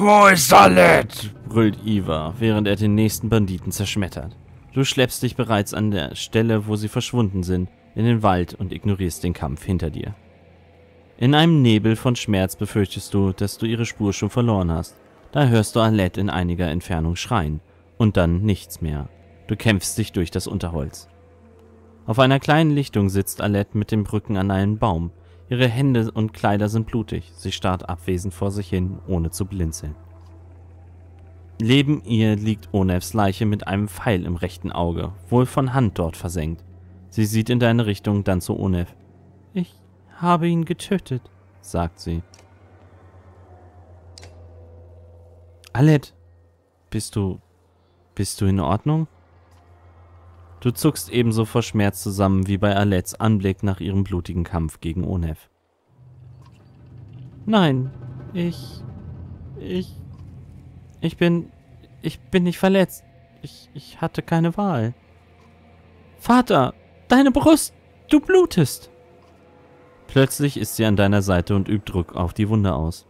Wo ist Salet? brüllt Iva, während er den nächsten Banditen zerschmettert. Du schleppst dich bereits an der Stelle, wo sie verschwunden sind, in den Wald und ignorierst den Kampf hinter dir. In einem Nebel von Schmerz befürchtest du, dass du ihre Spur schon verloren hast. Da hörst du Alet in einiger Entfernung schreien und dann nichts mehr. Du kämpfst dich durch das Unterholz. Auf einer kleinen Lichtung sitzt Alet mit dem Rücken an einem Baum. Ihre Hände und Kleider sind blutig. Sie starrt abwesend vor sich hin, ohne zu blinzeln. Neben ihr liegt Onefs Leiche mit einem Pfeil im rechten Auge, wohl von Hand dort versenkt. Sie sieht in deine Richtung, dann zu Onef. Ich habe ihn getötet, sagt sie. Alet, bist du. bist du in Ordnung? Du zuckst ebenso vor Schmerz zusammen wie bei Alets Anblick nach ihrem blutigen Kampf gegen Onef. Nein, ich. Ich. Ich bin. Ich bin nicht verletzt. Ich, ich hatte keine Wahl. Vater, deine Brust, du blutest. Plötzlich ist sie an deiner Seite und übt Druck auf die Wunde aus.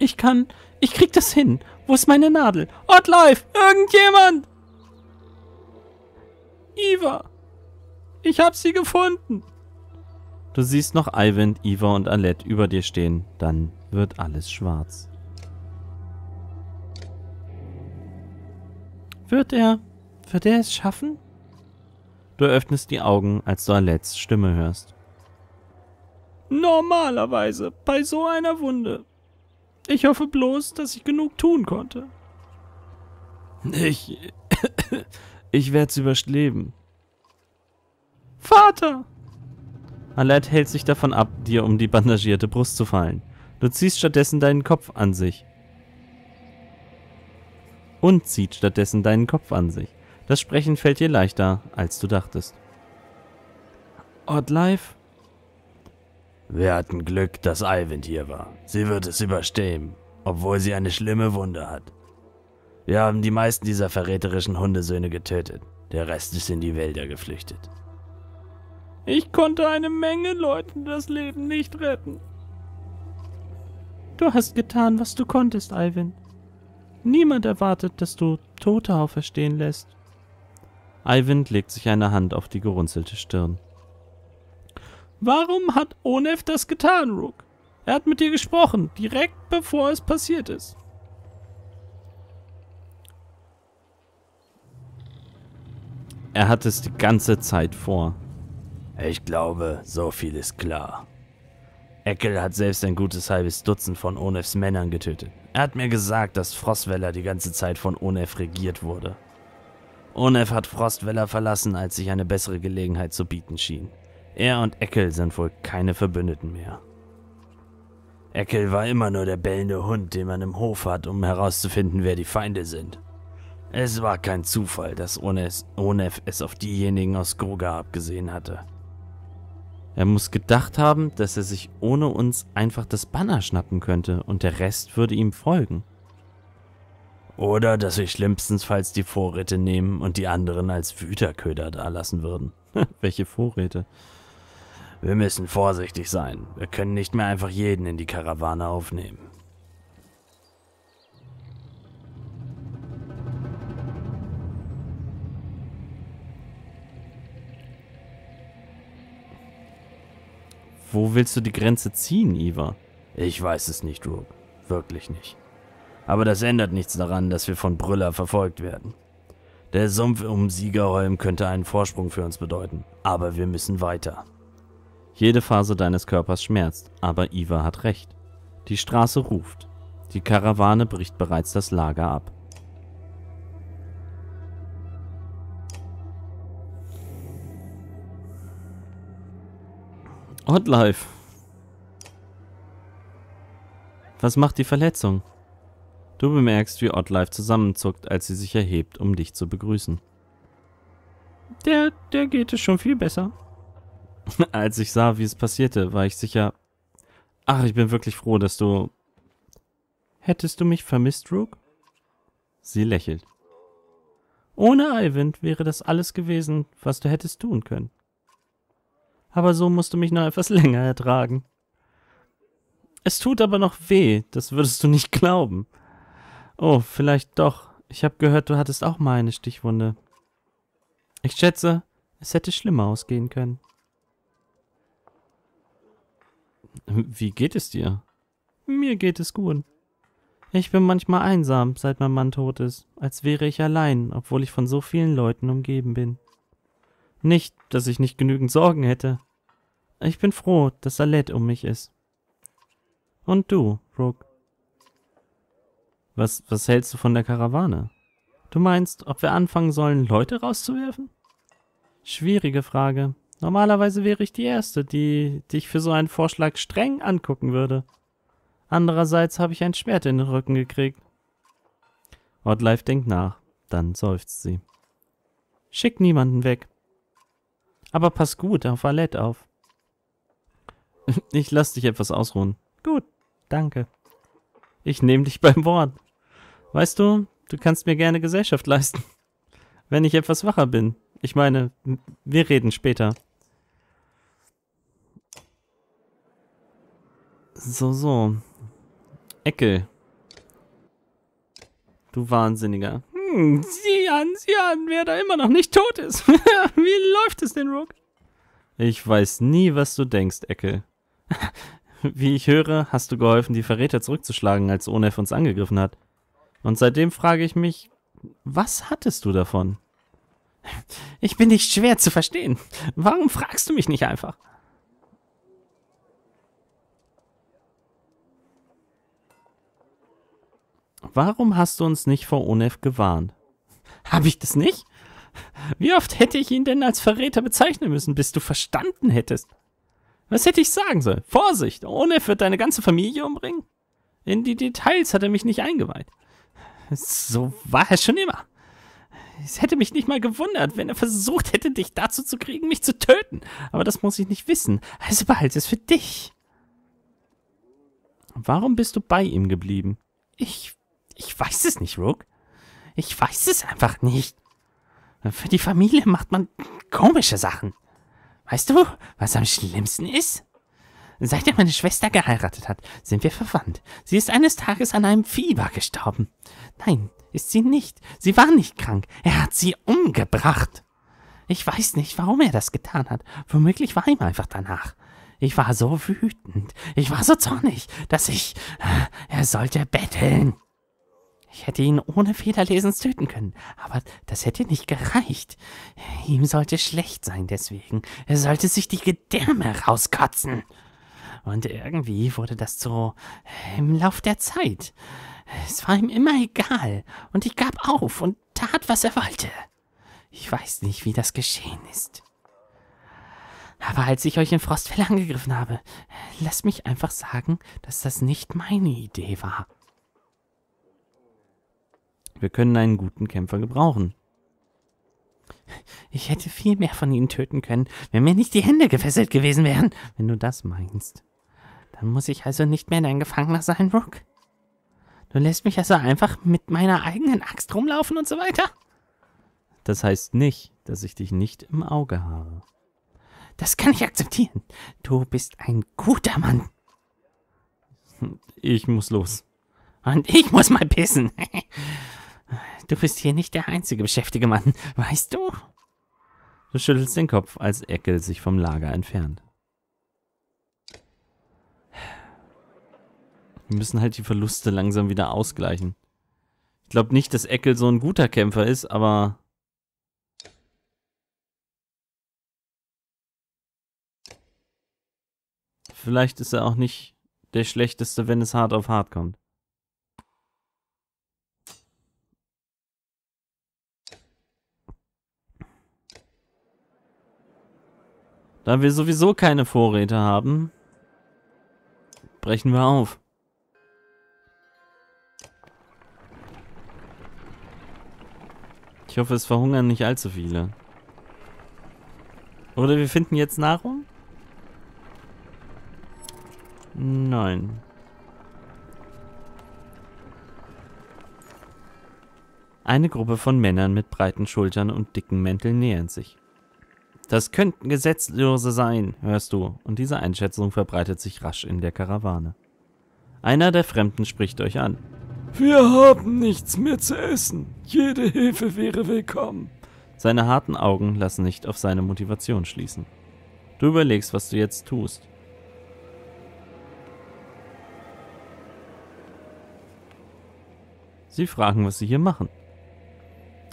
Ich kann, ich krieg das hin. Wo ist meine Nadel? Ortlife, irgendjemand! Iva! Ich hab sie gefunden! Du siehst noch Ivan, Iva und Alette über dir stehen. Dann wird alles schwarz. Wird er. Wird er es schaffen? Du öffnest die Augen, als du Alettes Stimme hörst. Normalerweise, bei so einer Wunde. Ich hoffe bloß, dass ich genug tun konnte. Ich. Ich werde es überleben. Vater! Alert hält sich davon ab, dir um die bandagierte Brust zu fallen. Du ziehst stattdessen deinen Kopf an sich. Und zieht stattdessen deinen Kopf an sich. Das Sprechen fällt dir leichter, als du dachtest. Oddlife? Wir hatten Glück, dass Alvin hier war. Sie wird es überstehen, obwohl sie eine schlimme Wunde hat. Wir haben die meisten dieser verräterischen Hundesöhne getötet. Der Rest ist in die Wälder geflüchtet. Ich konnte eine Menge Leuten das Leben nicht retten. Du hast getan, was du konntest, Ivan. Niemand erwartet, dass du Tote auferstehen lässt. Ivan legt sich eine Hand auf die gerunzelte Stirn. Warum hat Onef das getan, Rook? Er hat mit dir gesprochen, direkt bevor es passiert ist. Er hat es die ganze Zeit vor. Ich glaube, so viel ist klar. Eckel hat selbst ein gutes halbes Dutzend von Onefs Männern getötet. Er hat mir gesagt, dass Frostweller die ganze Zeit von Onef regiert wurde. Onef hat Frostweller verlassen, als sich eine bessere Gelegenheit zu bieten schien. Er und Eckel sind wohl keine Verbündeten mehr. Eckel war immer nur der bellende Hund, den man im Hof hat, um herauszufinden, wer die Feinde sind. Es war kein Zufall, dass Onef es auf diejenigen aus Gruga abgesehen hatte. Er muss gedacht haben, dass er sich ohne uns einfach das Banner schnappen könnte und der Rest würde ihm folgen. Oder dass wir schlimmstenfalls die Vorräte nehmen und die anderen als Wüterköder dalassen würden. Welche Vorräte? Wir müssen vorsichtig sein. Wir können nicht mehr einfach jeden in die Karawane aufnehmen. wo willst du die Grenze ziehen, Iva? Ich weiß es nicht, Rube. Wirklich nicht. Aber das ändert nichts daran, dass wir von Brüller verfolgt werden. Der Sumpf um Siegerholm könnte einen Vorsprung für uns bedeuten, aber wir müssen weiter. Jede Phase deines Körpers schmerzt, aber Iva hat recht. Die Straße ruft. Die Karawane bricht bereits das Lager ab. Oddlife. Was macht die Verletzung? Du bemerkst, wie Oddlife zusammenzuckt, als sie sich erhebt, um dich zu begrüßen. Der, der geht es schon viel besser. als ich sah, wie es passierte, war ich sicher... Ach, ich bin wirklich froh, dass du... Hättest du mich vermisst, Rook? Sie lächelt. Ohne Eiwind wäre das alles gewesen, was du hättest tun können aber so musst du mich noch etwas länger ertragen. Es tut aber noch weh, das würdest du nicht glauben. Oh, vielleicht doch. Ich habe gehört, du hattest auch mal eine Stichwunde. Ich schätze, es hätte schlimmer ausgehen können. Wie geht es dir? Mir geht es gut. Ich bin manchmal einsam, seit mein Mann tot ist, als wäre ich allein, obwohl ich von so vielen Leuten umgeben bin. Nicht, dass ich nicht genügend Sorgen hätte. Ich bin froh, dass Alet um mich ist. Und du, Rook? Was, was hältst du von der Karawane? Du meinst, ob wir anfangen sollen, Leute rauszuwerfen? Schwierige Frage. Normalerweise wäre ich die Erste, die dich für so einen Vorschlag streng angucken würde. Andererseits habe ich ein Schwert in den Rücken gekriegt. Oddlife denkt nach, dann seufzt sie. Schick niemanden weg. Aber pass gut auf Valette auf. Ich lass dich etwas ausruhen. Gut, danke. Ich nehme dich beim Wort. Weißt du, du kannst mir gerne Gesellschaft leisten, wenn ich etwas wacher bin. Ich meine, wir reden später. So, so. Eckel. Du Wahnsinniger. Hm, sieh an, sieh an, wer da immer noch nicht tot ist. Wie läuft es denn, Rook? Ich weiß nie, was du denkst, Eckel. Wie ich höre, hast du geholfen, die Verräter zurückzuschlagen, als Onef uns angegriffen hat. Und seitdem frage ich mich, was hattest du davon? Ich bin nicht schwer zu verstehen. Warum fragst du mich nicht einfach? Warum hast du uns nicht vor Onef gewarnt? Hab ich das nicht? Wie oft hätte ich ihn denn als Verräter bezeichnen müssen, bis du verstanden hättest? Was hätte ich sagen sollen? Vorsicht, Onef wird deine ganze Familie umbringen? In die Details hat er mich nicht eingeweiht. So war er schon immer. Es hätte mich nicht mal gewundert, wenn er versucht hätte, dich dazu zu kriegen, mich zu töten. Aber das muss ich nicht wissen. Also behalte es für dich. Warum bist du bei ihm geblieben? Ich ich weiß es nicht, Rook. Ich weiß es einfach nicht. Für die Familie macht man komische Sachen. Weißt du, was am schlimmsten ist? Seit er meine Schwester geheiratet hat, sind wir verwandt. Sie ist eines Tages an einem Fieber gestorben. Nein, ist sie nicht. Sie war nicht krank. Er hat sie umgebracht. Ich weiß nicht, warum er das getan hat. Womöglich war ihm einfach danach. Ich war so wütend, ich war so zornig, dass ich... Äh, er sollte betteln. Ich hätte ihn ohne Federlesens töten können, aber das hätte nicht gereicht. Ihm sollte schlecht sein deswegen. Er sollte sich die Gedärme rauskotzen. Und irgendwie wurde das so äh, im Lauf der Zeit. Es war ihm immer egal und ich gab auf und tat, was er wollte. Ich weiß nicht, wie das geschehen ist. Aber als ich euch in Frostfell angegriffen habe, äh, lasst mich einfach sagen, dass das nicht meine Idee war. Wir können einen guten Kämpfer gebrauchen. Ich hätte viel mehr von ihnen töten können, wenn mir nicht die Hände gefesselt gewesen wären. Wenn du das meinst, dann muss ich also nicht mehr dein Gefangener sein, Rook. Du lässt mich also einfach mit meiner eigenen Axt rumlaufen und so weiter? Das heißt nicht, dass ich dich nicht im Auge habe. Das kann ich akzeptieren. Du bist ein guter Mann. Ich muss los. Und ich muss mal pissen. Du bist hier nicht der einzige beschäftigte Mann, weißt du? Du schüttelst den Kopf, als Eckel sich vom Lager entfernt. Wir müssen halt die Verluste langsam wieder ausgleichen. Ich glaube nicht, dass Eckel so ein guter Kämpfer ist, aber... Vielleicht ist er auch nicht der Schlechteste, wenn es hart auf hart kommt. Da wir sowieso keine Vorräte haben, brechen wir auf. Ich hoffe, es verhungern nicht allzu viele. Oder wir finden jetzt Nahrung? Nein. Eine Gruppe von Männern mit breiten Schultern und dicken Mänteln nähern sich. Das könnten Gesetzlose sein, hörst du, und diese Einschätzung verbreitet sich rasch in der Karawane. Einer der Fremden spricht euch an. Wir haben nichts mehr zu essen. Jede Hilfe wäre willkommen. Seine harten Augen lassen nicht auf seine Motivation schließen. Du überlegst, was du jetzt tust. Sie fragen, was sie hier machen.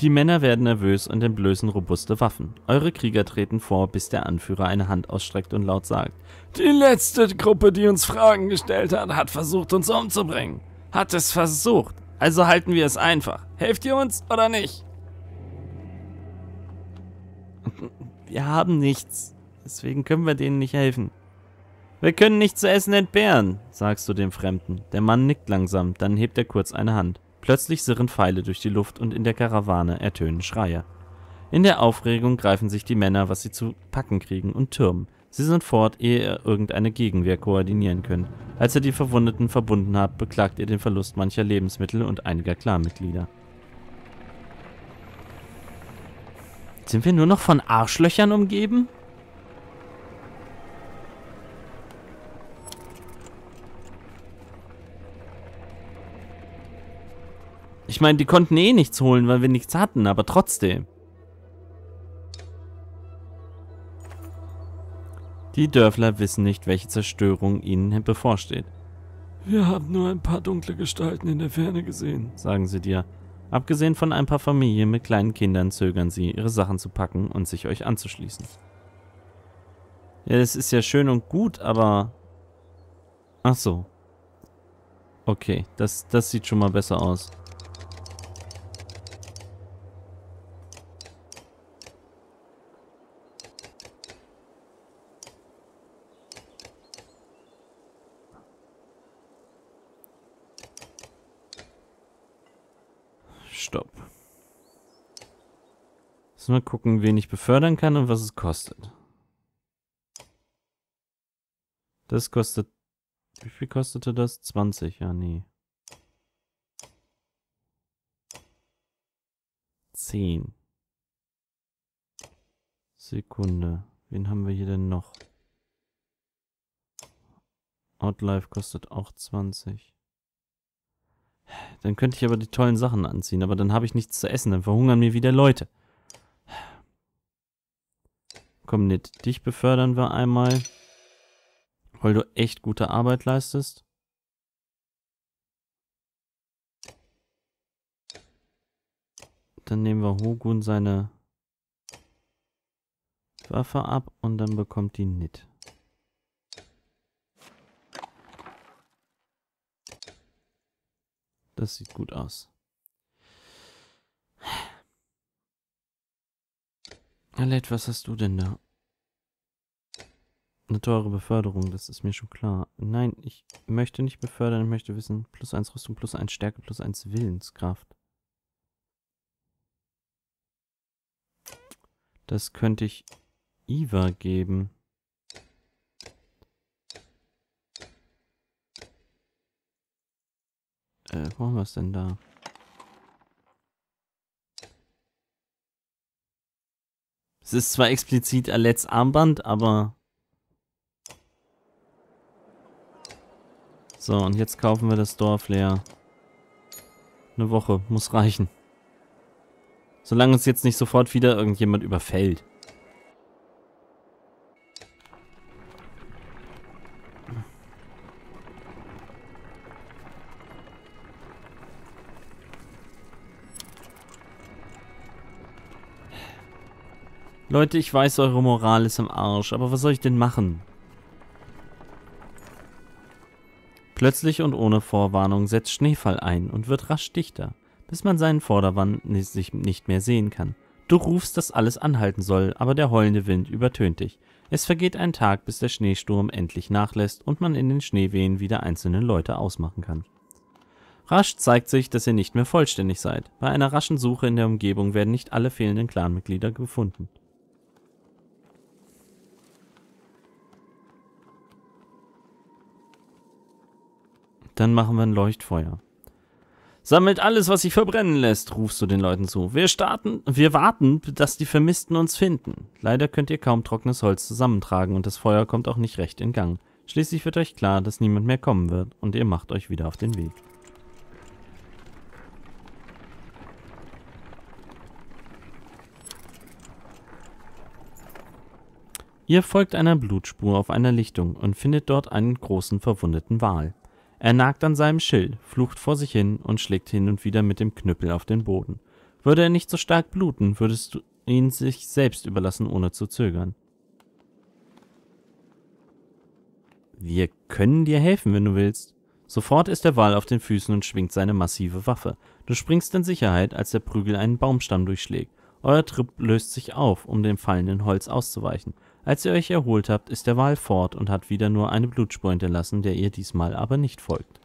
Die Männer werden nervös und entblößen robuste Waffen. Eure Krieger treten vor, bis der Anführer eine Hand ausstreckt und laut sagt: Die letzte Gruppe, die uns Fragen gestellt hat, hat versucht, uns umzubringen. Hat es versucht. Also halten wir es einfach. Helft ihr uns oder nicht? Wir haben nichts. Deswegen können wir denen nicht helfen. Wir können nicht zu essen entbehren, sagst du dem Fremden. Der Mann nickt langsam, dann hebt er kurz eine Hand. Plötzlich sirren Pfeile durch die Luft und in der Karawane ertönen Schreie. In der Aufregung greifen sich die Männer, was sie zu packen kriegen, und türmen. Sie sind fort, ehe er irgendeine Gegenwehr koordinieren könnt. Als er die Verwundeten verbunden hat, beklagt er den Verlust mancher Lebensmittel und einiger Clanmitglieder. Sind wir nur noch von Arschlöchern umgeben? Ich meine, die konnten eh nichts holen, weil wir nichts hatten, aber trotzdem. Die Dörfler wissen nicht, welche Zerstörung ihnen bevorsteht. Wir haben nur ein paar dunkle Gestalten in der Ferne gesehen, sagen sie dir. Abgesehen von ein paar Familien mit kleinen Kindern zögern sie, ihre Sachen zu packen und sich euch anzuschließen. Ja, das ist ja schön und gut, aber... Ach so. Okay, das, das sieht schon mal besser aus. mal gucken, wen ich befördern kann und was es kostet. Das kostet... Wie viel kostete das? 20, ja, nee. 10. Sekunde. Wen haben wir hier denn noch? Outlife kostet auch 20. Dann könnte ich aber die tollen Sachen anziehen, aber dann habe ich nichts zu essen, dann verhungern mir wieder Leute. Komm, Nit, dich befördern wir einmal, weil du echt gute Arbeit leistest. Dann nehmen wir Hogun seine Waffe ab und dann bekommt die Nit. Das sieht gut aus. Aled, was hast du denn da? Eine teure Beförderung, das ist mir schon klar. Nein, ich möchte nicht befördern, ich möchte wissen. Plus eins Rüstung, plus eins Stärke, plus eins Willenskraft. Das könnte ich Iva geben. Äh, wo haben wir es denn da? Es ist zwar explizit Alets Armband, aber... So, und jetzt kaufen wir das Dorf leer. Eine Woche, muss reichen. Solange uns jetzt nicht sofort wieder irgendjemand überfällt. Leute, ich weiß, eure Moral ist am Arsch, aber was soll ich denn machen? Plötzlich und ohne Vorwarnung setzt Schneefall ein und wird rasch dichter, bis man seinen Vorderwand sich nicht mehr sehen kann. Du rufst, dass alles anhalten soll, aber der heulende Wind übertönt dich. Es vergeht ein Tag, bis der Schneesturm endlich nachlässt und man in den Schneewehen wieder einzelne Leute ausmachen kann. Rasch zeigt sich, dass ihr nicht mehr vollständig seid. Bei einer raschen Suche in der Umgebung werden nicht alle fehlenden Clanmitglieder gefunden. Dann machen wir ein Leuchtfeuer. Sammelt alles, was sich verbrennen lässt, rufst du den Leuten zu. Wir starten, wir warten, dass die Vermissten uns finden. Leider könnt ihr kaum trockenes Holz zusammentragen und das Feuer kommt auch nicht recht in Gang. Schließlich wird euch klar, dass niemand mehr kommen wird und ihr macht euch wieder auf den Weg. Ihr folgt einer Blutspur auf einer Lichtung und findet dort einen großen verwundeten Wal. Er nagt an seinem Schild, flucht vor sich hin und schlägt hin und wieder mit dem Knüppel auf den Boden. Würde er nicht so stark bluten, würdest du ihn sich selbst überlassen, ohne zu zögern. Wir können dir helfen, wenn du willst. Sofort ist der Wal auf den Füßen und schwingt seine massive Waffe. Du springst in Sicherheit, als der Prügel einen Baumstamm durchschlägt. Euer Trip löst sich auf, um dem fallenden Holz auszuweichen. Als ihr euch erholt habt, ist der Wal fort und hat wieder nur eine Blutspur hinterlassen, der ihr diesmal aber nicht folgt.